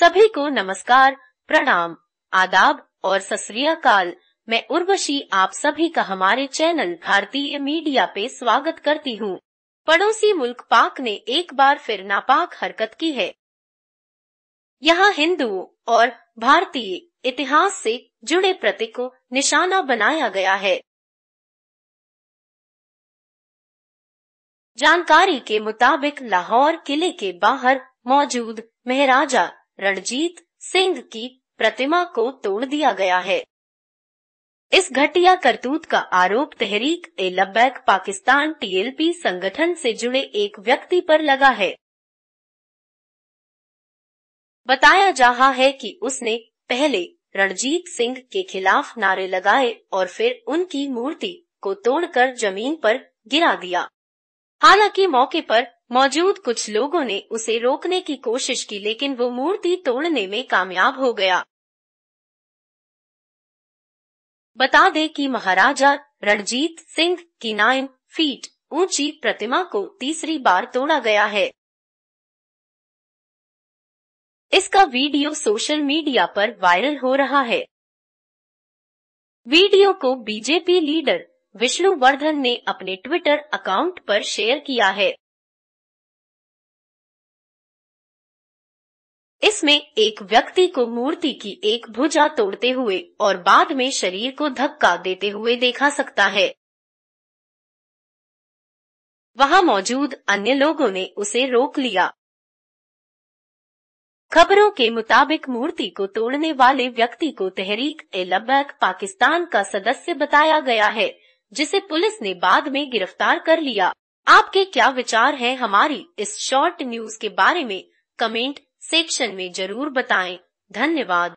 सभी को नमस्कार प्रणाम आदाब और सस्काल मैं उर्वशी आप सभी का हमारे चैनल भारतीय मीडिया पे स्वागत करती हूँ पड़ोसी मुल्क पाक ने एक बार फिर नापाक हरकत की है यहाँ हिंदुओं और भारतीय इतिहास से जुड़े प्रतीक को निशाना बनाया गया है जानकारी के मुताबिक लाहौर किले के बाहर मौजूद महराजा रणजीत सिंह की प्रतिमा को तोड़ दिया गया है इस घटिया करतूत का आरोप तहरीक ए लबैक पाकिस्तान टीएलपी संगठन से जुड़े एक व्यक्ति पर लगा है बताया जा रहा है कि उसने पहले रणजीत सिंह के खिलाफ नारे लगाए और फिर उनकी मूर्ति को तोड़कर जमीन पर गिरा दिया हालांकि मौके पर मौजूद कुछ लोगों ने उसे रोकने की कोशिश की लेकिन वो मूर्ति तोड़ने में कामयाब हो गया बता दें कि महाराजा रणजीत सिंह की नाइन फीट ऊंची प्रतिमा को तीसरी बार तोड़ा गया है इसका वीडियो सोशल मीडिया पर वायरल हो रहा है वीडियो को बीजेपी लीडर विष्णु वर्धन ने अपने ट्विटर अकाउंट पर शेयर किया है इसमें एक व्यक्ति को मूर्ति की एक भुजा तोड़ते हुए और बाद में शरीर को धक्का देते हुए देखा सकता है वहां मौजूद अन्य लोगों ने उसे रोक लिया खबरों के मुताबिक मूर्ति को तोड़ने वाले व्यक्ति को तहरीक ए पाकिस्तान का सदस्य बताया गया है जिसे पुलिस ने बाद में गिरफ्तार कर लिया आपके क्या विचार हैं हमारी इस शॉर्ट न्यूज के बारे में कमेंट सेक्शन में जरूर बताएं धन्यवाद